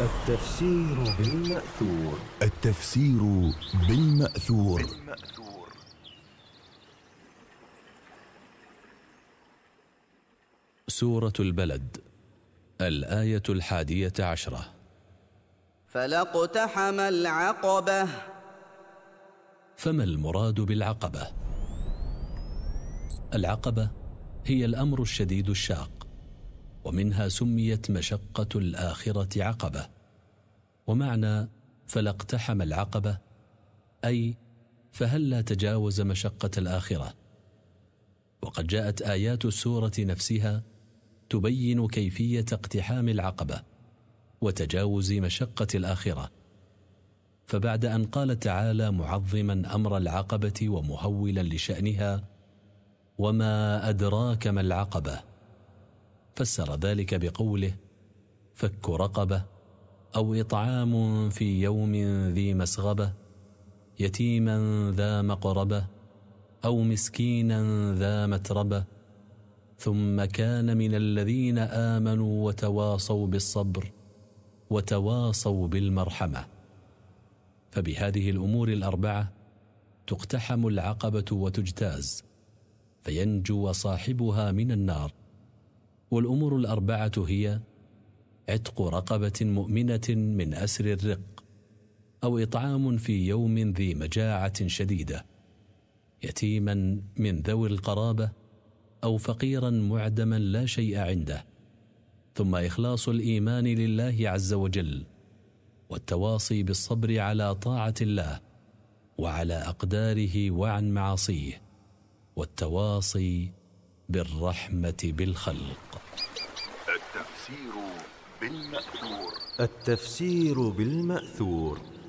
التفسير بالمأثور التفسير بالمأثور, سورة البلد الآية الحادية عشرة فلاقتحم العقبة فما المراد بالعقبة؟ العقبة هي الأمر الشديد الشاق ومنها سميت مشقة الآخرة عقبة ومعنى فلا اقتحم العقبة أي فهل لا تجاوز مشقة الآخرة وقد جاءت آيات السورة نفسها تبين كيفية اقتحام العقبة وتجاوز مشقة الآخرة فبعد أن قال تعالى معظما أمر العقبة ومهولا لشأنها وما أدراك ما العقبة فسر ذلك بقوله فك رقبة أو إطعام في يوم ذي مسغبة يتيما ذا مقربة أو مسكينا ذا متربة ثم كان من الذين آمنوا وتواصوا بالصبر وتواصوا بالمرحمة فبهذه الأمور الأربعة تقتحم العقبة وتجتاز فينجو صاحبها من النار والأمور الأربعة هي عتق رقبة مؤمنة من أسر الرق أو إطعام في يوم ذي مجاعة شديدة يتيما من ذوي القرابة أو فقيرا معدما لا شيء عنده ثم إخلاص الإيمان لله عز وجل والتواصي بالصبر على طاعة الله وعلى أقداره وعن معاصيه والتواصي بالرحمة بالخلق التفسير بالمأثور التفسير بالمأثور